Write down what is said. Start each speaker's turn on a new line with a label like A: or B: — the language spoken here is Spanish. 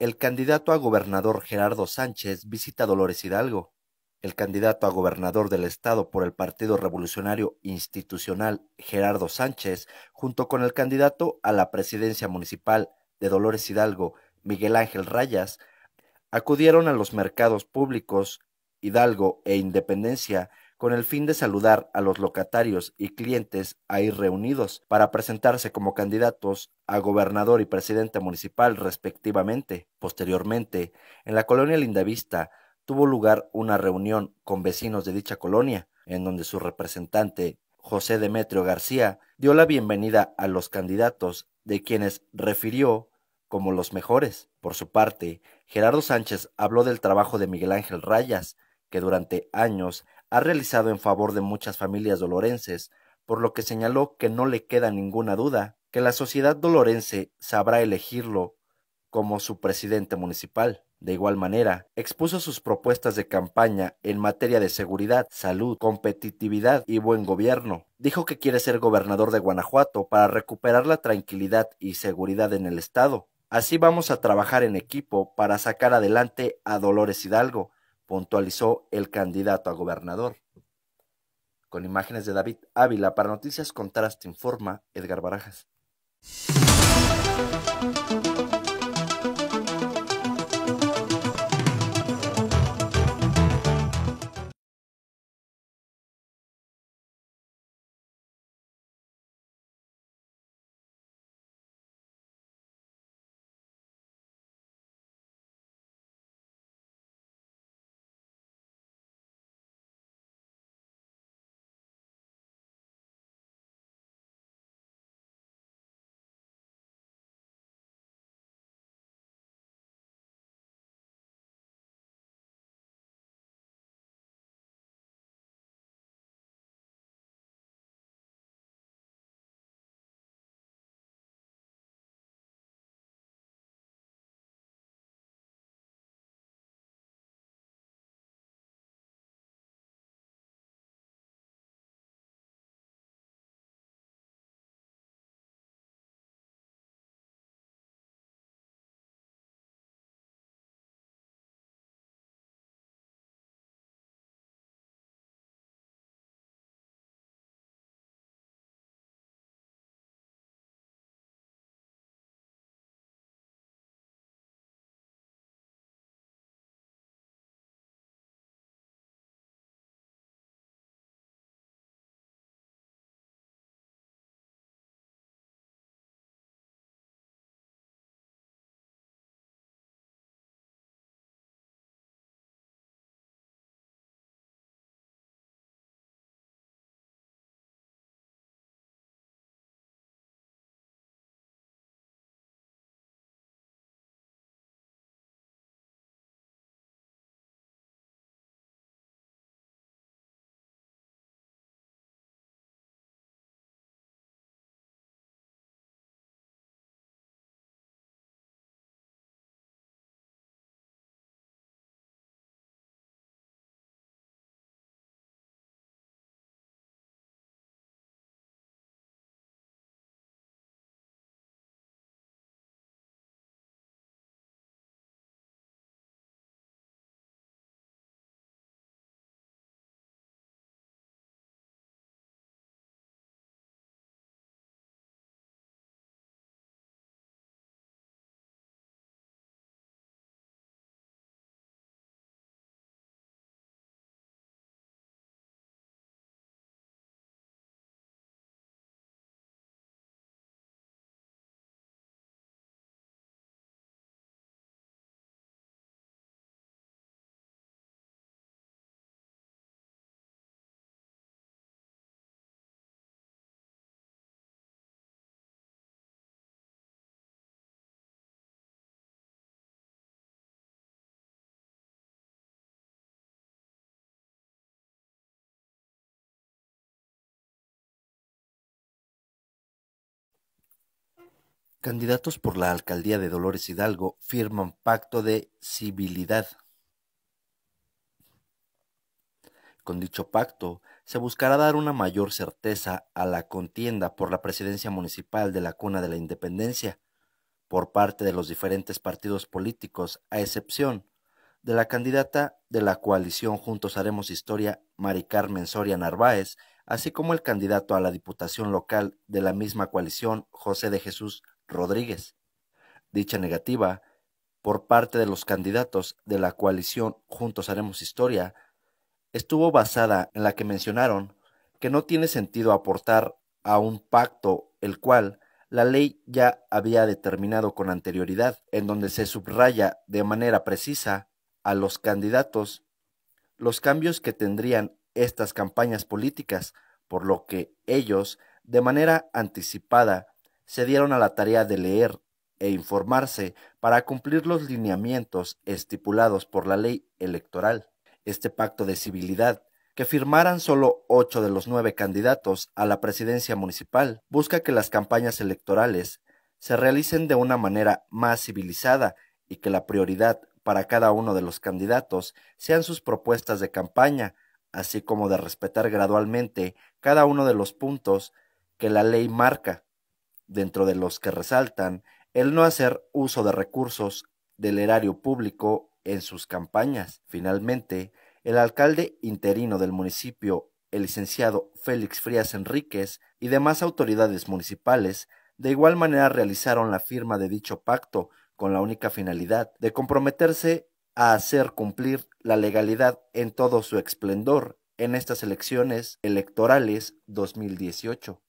A: El candidato a gobernador Gerardo Sánchez visita Dolores Hidalgo. El candidato a gobernador del estado por el Partido Revolucionario Institucional, Gerardo Sánchez, junto con el candidato a la presidencia municipal de Dolores Hidalgo, Miguel Ángel Rayas, acudieron a los mercados públicos Hidalgo e Independencia con el fin de saludar a los locatarios y clientes ahí reunidos para presentarse como candidatos a gobernador y presidente municipal respectivamente. Posteriormente, en la colonia Lindavista tuvo lugar una reunión con vecinos de dicha colonia, en donde su representante, José Demetrio García, dio la bienvenida a los candidatos, de quienes refirió como los mejores. Por su parte, Gerardo Sánchez habló del trabajo de Miguel Ángel Rayas, que durante años ha realizado en favor de muchas familias dolorenses, por lo que señaló que no le queda ninguna duda que la sociedad dolorense sabrá elegirlo como su presidente municipal. De igual manera, expuso sus propuestas de campaña en materia de seguridad, salud, competitividad y buen gobierno. Dijo que quiere ser gobernador de Guanajuato para recuperar la tranquilidad y seguridad en el estado. Así vamos a trabajar en equipo para sacar adelante a Dolores Hidalgo, puntualizó el candidato a gobernador. Con imágenes de David Ávila para Noticias Contraste Informa, Edgar Barajas. Candidatos por la alcaldía de Dolores Hidalgo firman pacto de civilidad. Con dicho pacto, se buscará dar una mayor certeza a la contienda por la presidencia municipal de la Cuna de la Independencia por parte de los diferentes partidos políticos, a excepción de la candidata de la coalición Juntos Haremos Historia, Mari Carmen Soria Narváez, así como el candidato a la Diputación Local de la misma coalición, José de Jesús Rodríguez. Dicha negativa por parte de los candidatos de la coalición Juntos Haremos Historia estuvo basada en la que mencionaron que no tiene sentido aportar a un pacto el cual la ley ya había determinado con anterioridad, en donde se subraya de manera precisa a los candidatos los cambios que tendrían estas campañas políticas, por lo que ellos, de manera anticipada, se dieron a la tarea de leer e informarse para cumplir los lineamientos estipulados por la ley electoral. Este pacto de civilidad, que firmaran solo ocho de los nueve candidatos a la presidencia municipal, busca que las campañas electorales se realicen de una manera más civilizada y que la prioridad para cada uno de los candidatos sean sus propuestas de campaña, así como de respetar gradualmente cada uno de los puntos que la ley marca dentro de los que resaltan el no hacer uso de recursos del erario público en sus campañas. Finalmente, el alcalde interino del municipio, el licenciado Félix Frías Enríquez y demás autoridades municipales, de igual manera realizaron la firma de dicho pacto con la única finalidad de comprometerse a hacer cumplir la legalidad en todo su esplendor en estas elecciones electorales 2018.